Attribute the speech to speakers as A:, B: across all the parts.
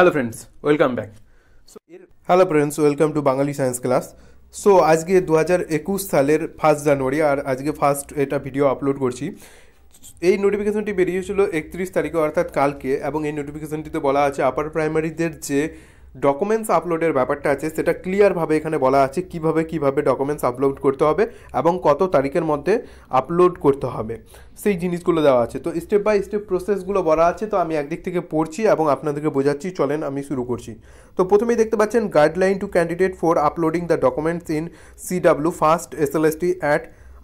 A: hello friends welcome back hello friends welcome to Bangali science class so আজকে দু হাজার একুশ সালের ফার্স্ট জানুয়ারি আর আজকে ফার্স্ট এটা ভিডিও আপলোড করছি এই নোটিফিকেশনটি বেরিয়েছিল একত্রিশ তারিখে অর্থাৎ কালকে এবং এই নোটিফিকেশনটিতে বলা আছে আপার প্রাইমারিদের যে ডকুমেন্টস আপলোডের ব্যাপারটা আছে সেটা ক্লিয়ারভাবে এখানে বলা আছে কিভাবে কিভাবে ডকুমেন্টস আপলোড করতে হবে এবং কত তারিখের মধ্যে আপলোড করতে হবে সেই জিনিসগুলো দেওয়া আছে তো স্টেপ বাই স্টেপ প্রসেসগুলো বলা আছে তো আমি একদিক থেকে পড়ছি এবং আপনাদেরকে বোঝাচ্ছি চলেন আমি শুরু করছি তো প্রথমেই দেখতে পাচ্ছেন guideline to candidate for uploading the documents in CW first S L S T at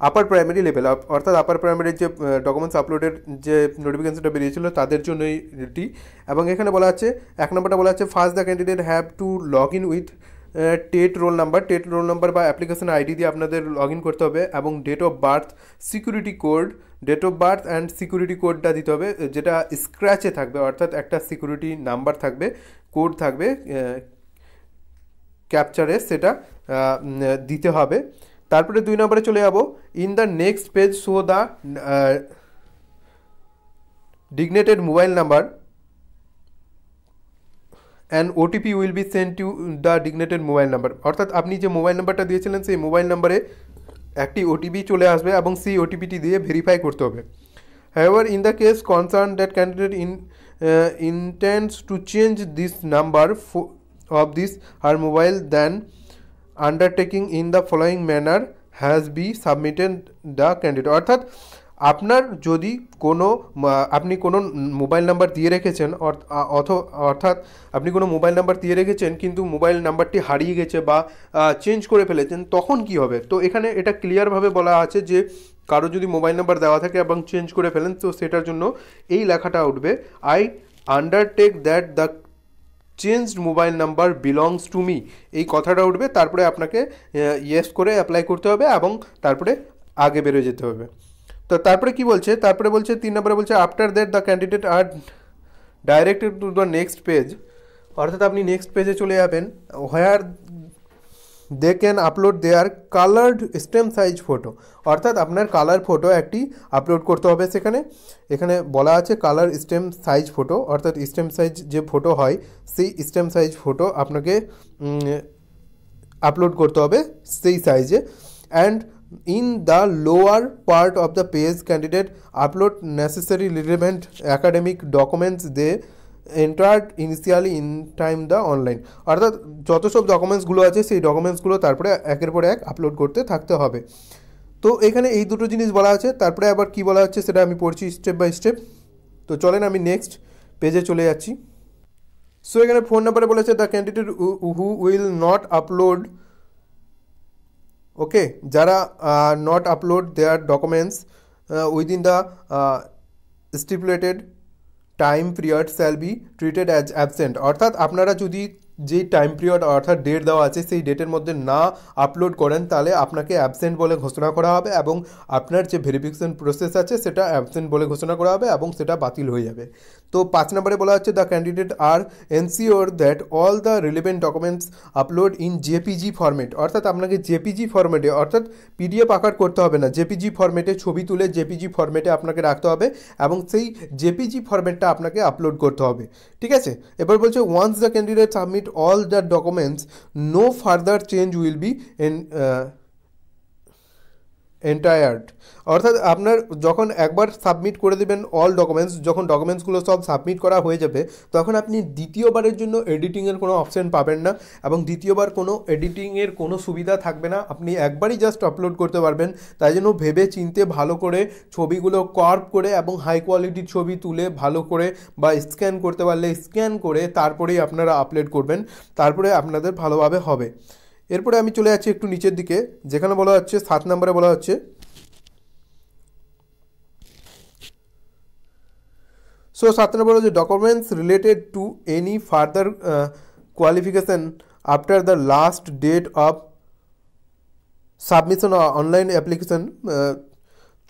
A: upper primary level অর্থাৎ আপার প্রাইমারির যে ডকুমেন্টস আপলোডের যে নোটিফিকেশনটা বেরিয়েছিল তাদের জন্য এটি এবং এখানে বলা আছে এক নম্বরটা বলা আছে first the candidate have to log in with TET roll number TET roll number বা অ্যাপ্লিকেশন আইডি দিয়ে আপনাদের লগ ইন করতে হবে এবং date of birth security code date of birth and security কোডটা দিতে হবে যেটা স্ক্র্যাচে থাকবে অর্থাৎ একটা সিকিউরিটি নাম্বার থাকবে কোড থাকবে ক্যাপচারে সেটা দিতে হবে তারপরে দুই নম্বরে চলে যাব in the next page show the designated mobile number an O T P will be sent to the designated mobile number অর্থাৎ আপনি যে মোবাইল নাম্বারটা দিয়েছিলেন সেই মোবাইল নম্বরে অ্যাক্টিভ ওটিপি চলে আসবে এবং সি ওটিপি টি দিয়ে ভেরিফাই করতে হবে however in the case concerned that candidate in intends to change this number of this are mobile then undertaking in the following manner has be submitted the candidate অর্থাৎ আপনার যদি কোনো আপনি কোনো মোবাইল নাম্বার দিয়ে রেখেছেন অথ অর্থাৎ আপনি কোনো মোবাইল নাম্বার দিয়ে রেখেছেন কিন্তু মোবাইল নাম্বারটি হারিয়ে গেছে বা চেঞ্জ করে ফেলেছেন তখন কি হবে তো এখানে এটা ক্লিয়ারভাবে বলা আছে যে কারো যদি মোবাইল নাম্বার দেওয়া থাকে এবং চেঞ্জ করে ফেলেন তো সেটার জন্য এই লেখাটা উঠবে I undertake that the changed mobile number belongs to me এই কথাটা উঠবে তারপরে আপনাকে ইয়েস করে অ্যাপ্লাই করতে হবে এবং তারপরে আগে বেরোয় যেতে হবে তো তারপরে কি বলছে তারপরে বলছে তিন নম্বরে বলছে after that the candidate are directed to the next page অর্থাৎ আপনি নেক্সট পেজে চলে যাবেন where they can upload their coloured stamp size photo অর্থাৎ আপনার কালার ফটো একটি আপলোড করতে হবে সেখানে এখানে বলা আছে কালার স্টেম সাইজ ফটো অর্থাৎ স্টেম সাইজ যে ফটো হয় সেই স্টেম সাইজ ফটো আপনাকে আপলোড করতে হবে সেই সাইজে and in the lower part of the page candidate upload necessary relevant academic documents they entered initially in time the online অর্থাৎ যত সব ডকুমেন্টসগুলো আছে সেই ডকুমেন্টসগুলো তারপরে একের পর এক আপলোড করতে থাকতে হবে তো এখানে এই দুটো জিনিস বলা আছে তারপরে আবার কি বলা হচ্ছে সেটা আমি পড়ছি স্টেপ বাই স্টেপ তো চলেন আমি নেক্সট পেজে চলে যাচ্ছি সো এখানে ফোন নাম্বারে বলেছে the candidate who will not upload okay যারা not upload their documents within the stipulated time period shall be treated as absent অর্থাৎ আপনারা যদি যেই টাইম পিরিয়ড অর্থাৎ ডেট দেওয়া আছে সেই ডেটের মধ্যে না আপলোড করেন তাহলে আপনাকে অ্যাবসেন্ট বলে ঘোষণা করা হবে এবং আপনার যে ভেরিফিকেশন প্রসেস আছে সেটা অ্যাবসেন্ট বলে ঘোষণা করা হবে এবং সেটা বাতিল হয়ে যাবে তো পাঁচ নম্বরে বলা হচ্ছে the candidate are ensure that all the relevant documents upload in JPG format অর্থাৎ আপনাকে জেপিজি ফরম্যাটে অর্থাৎ পিডিএফ আকার করতে হবে না জেপিজি ফরম্যাটে ছবি তুলে জেপিজি ফরম্যাটে আপনাকে রাখতে হবে এবং সেই জেপিজি ফরম্যাটটা আপনাকে আপলোড করতে হবে ঠিক আছে এবার বলছে once the candidate submit all the documents no further change will be in uh, entertained অর্থাৎ আপনার যখন একবার সাবমিট করে দেবেন অল ডকুমেন্টস যখন ডকুমেন্টসগুলো সব সাবমিট করা হয়ে যাবে তখন আপনি দ্বিতীয়বারের জন্য এডিটিংয়ের কোনো অপশান পাবেন না এবং দ্বিতীয়বার কোনো এডিটিংয়ের কোনো সুবিধা থাকবে না আপনি একবারই জাস্ট আপলোড করতে পারবেন তাই জন্য ভেবে চিনতে ভালো করে ছবিগুলো কার্ভ করে এবং হাই কোয়ালিটির ছবি তুলে ভালো করে বা স্ক্যান করতে পারলে স্ক্যান করে তারপরেই আপনারা আপলোড করবেন তারপরে আপনাদের ভালোভাবে হবে এরপরে আমি চলে যাচ্ছি একটু নিচের দিকে যেখানে বলা হচ্ছে সাত নম্বরে বলা হচ্ছে সো সাত নম্বর হচ্ছে documents related to any further qualification after the last date of submission online application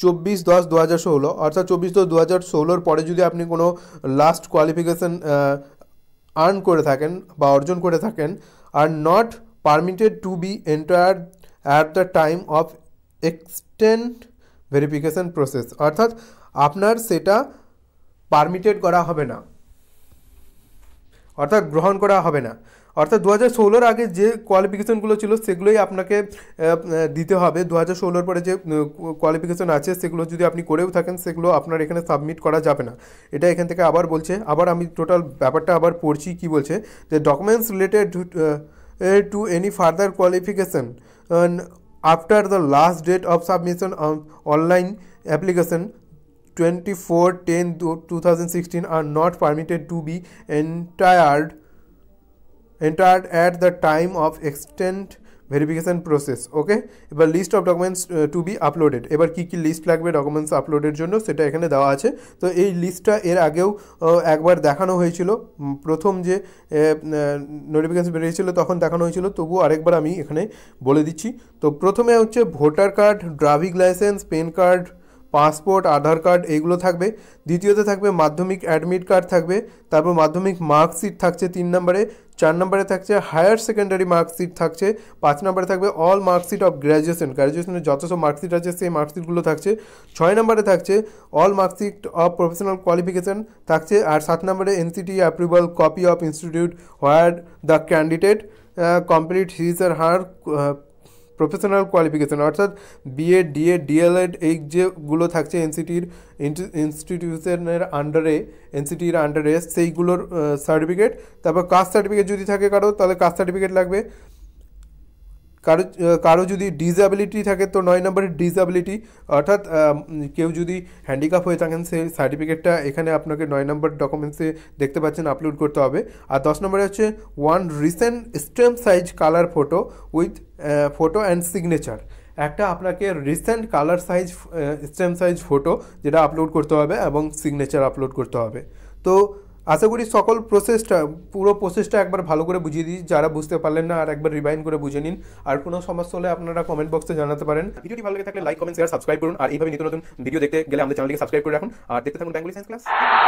A: চব্বিশ দশ দু হাজার ষোলো অর্থাৎ চব্বিশ দশ দু হাজার ষোলোর পরে যদি আপনি কোনো লাস্ট কোয়ালিফিকেশান আর্ন করে থাকেন বা অর্জন করে থাকেন are not permitted to be entered at the time of extent verification process অর্থাৎ আপনার সেটা পারমিটেড করা হবে না অর্থাৎ গ্রহণ করা হবে না অর্থাৎ দু হাজার ষোলোর আগে যে কোয়ালিফিকেশানগুলো ছিল সেগুলোই আপনাকে দিতে হবে দু হাজার ষোলোর পরে যে কোয়ালিফিকেশান আছে সেগুলো যদি আপনি করেও থাকেন সেগুলো আপনার এখানে সাবমিট করা যাবে না এটা এখান থেকে আবার বলছে আবার আমি টোটাল ব্যাপারটা আবার পড়ছি কি বলছে যে documents related Uh, to any further qualification and after the last date of submission of online application 24 10 2016 are not permitted to be entered entered at the time of extent verification process okay এবার list of documents to be uploaded এবার কী কী list লাগবে documents আপলোডের জন্য সেটা এখানে দেওয়া আছে তো এই লিস্টটা এর আগেও uh, একবার দেখানো হয়েছিল প্রথম যে নোটিফিকেশান uh, বেরিয়েছিল তখন দেখানো হয়েছিল তবুও আরেকবার আমি এখানে বলে দিচ্ছি তো প্রথমে হচ্ছে voter card driving licence PAN card passport Aadhaar card এইগুলো থাকবে দ্বিতীয়তে থাকবে মাধ্যমিক অ্যাডমিট কার্ড থাকবে তারপর মাধ্যমিক মার্কশিট থাকছে তিন নম্বরে চার নম্বরে থাকছে হায়ার সেকেন্ডারি মার্কশিট থাকছে পাঁচ নম্বরে থাকবে অল মার্কশিট অফ গ্র্যাজুয়েশন গ্র্যাজুয়েশনের যত সব মার্কশিট আছে সেই মার্কশিটগুলো থাকছে ছয় নম্বরে থাকছে all marksheet of professional qualification থাকছে আর সাত নম্বরে NCT approval copy of institute where the candidate complete his are her professional qualification অর্থাৎ বিএড ডিএড ডিএলএড এই যেগুলো থাকছে এনসিটির ইনস্টিটিউশনের আন্ডারে এনসিটির আন্ডারে সেইগুলোর সার্টিফিকেট তারপর কাস্ট সার্টিফিকেট যদি থাকে কারো তাহলে কাস্ট সার্টিফিকেট লাগবে কারো কারো যদি ডিসঅ্যাবিলিটি থাকে তো নয় নম্বরের ডিসঅ্যাবিলিটি অর্থাৎ কেউ যদি হ্যান্ডিক্যাপ হয়ে থাকেন সেই সার্টিফিকেটটা এখানে আপনাকে নয় নম্বর ডকুমেন্টসে দেখতে পাচ্ছেন আপলোড করতে হবে আর দশ নম্বরে হচ্ছে one recent stamp size colour photo with photo and signature একটা আপনাকে recent colour size stamp size photo যেটা আপলোড করতে হবে এবং সিগনেচার আপলোড করতে হবে তো আশা করি সকল প্রসেসটা পুরো প্রসেসটা একবার ভালো করে বুঝিয়ে দিই যারা বুঝতে পারলেন না আর একবার রিভাইন করে বুঝে নিন আর কোনো সমস্যা হলে আপনারা কমেন্ট বক্সে জানাতে পারেন ভিডিওটি ভালো লাগে থাকলে লাইক কমেন্ট শেয়ার সাবস্ক্রাইব করুন আর এইভাবে নতুন নতুন ভিডিও দেখতে গেলে আমাদের চ্যানেলটিকে সাবস্ক্রাইব করে রাখুন আর দেখতে থাকুন বেঙ্গলি সায়েন্স ক্লাস